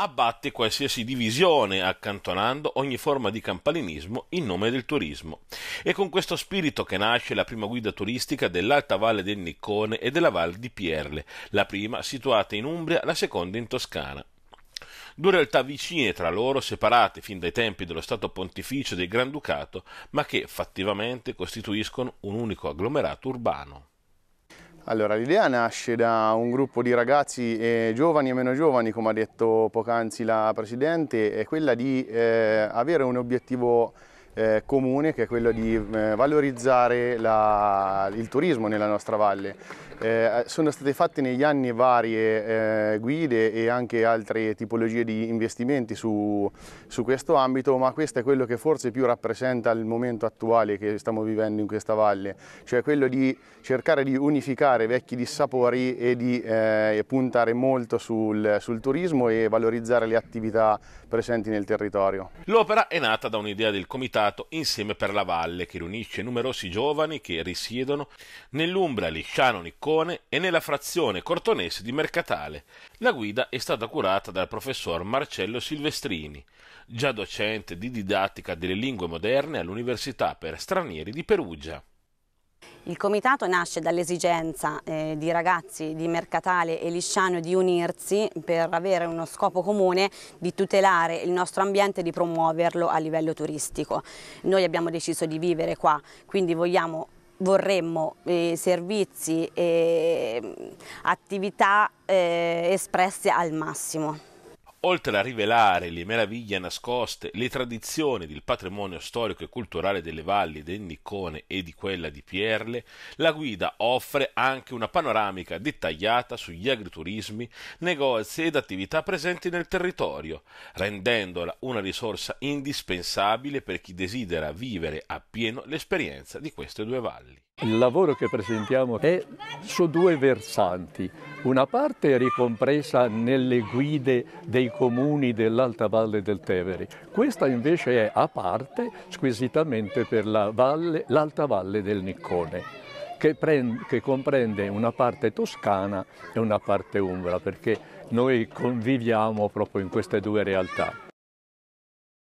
abbatte qualsiasi divisione, accantonando ogni forma di campanilismo in nome del turismo. È con questo spirito che nasce la prima guida turistica dell'alta valle del Niccone e della Val di Pierle, la prima situata in Umbria, la seconda in Toscana due realtà vicine tra loro, separate fin dai tempi dello Stato pontificio del Granducato, ma che fattivamente costituiscono un unico agglomerato urbano. Allora, l'idea nasce da un gruppo di ragazzi eh, giovani e meno giovani, come ha detto poc'anzi la Presidente, è quella di eh, avere un obiettivo eh, comune che è quello di eh, valorizzare la, il turismo nella nostra valle. Eh, sono state fatte negli anni varie eh, guide e anche altre tipologie di investimenti su, su, questo ambito, ma questo è quello che forse più rappresenta il momento attuale che stiamo vivendo in questa valle, cioè quello di cercare di unificare vecchi dissapori e di eh, puntare molto sul, sul turismo e valorizzare le attività presenti nel territorio. L'opera è nata da un'idea del comitato organizzato Insieme per la Valle che riunisce numerosi giovani che risiedono nell'Umbria Lisciano Niccone e nella frazione cortonese di Mercatale. La guida è stata curata dal professor Marcello Silvestrini, già docente di didattica delle lingue moderne all'Università per stranieri di Perugia. Il comitato nasce dall'esigenza eh, di ragazzi di Mercatale e Lisciano di unirsi per avere uno scopo comune di tutelare il nostro ambiente e di promuoverlo a livello turistico. Noi abbiamo deciso di vivere qua, quindi vogliamo vorremmo eh, servizi e mm, attività eh, espresse al massimo oltre a rivelare le meraviglie nascoste, le tradizioni del patrimonio storico e culturale delle valli del Niccone e di quella di Pierle, la guida offre anche una panoramica dettagliata sugli agriturismi, negozi ed attività presenti nel territorio, rendendola una risorsa indispensabile per chi desidera vivere appieno l'esperienza di queste due valli. Il lavoro che presentiamo è su due versanti. Una parte è ricompresa nelle guide dei comuni dell'Alta Valle del Tevere, questa invece è a parte squisitamente per l'Alta valle, valle del Niccone, che, prende, che comprende una parte toscana e una parte umbra, perché noi conviviamo proprio in queste due realtà.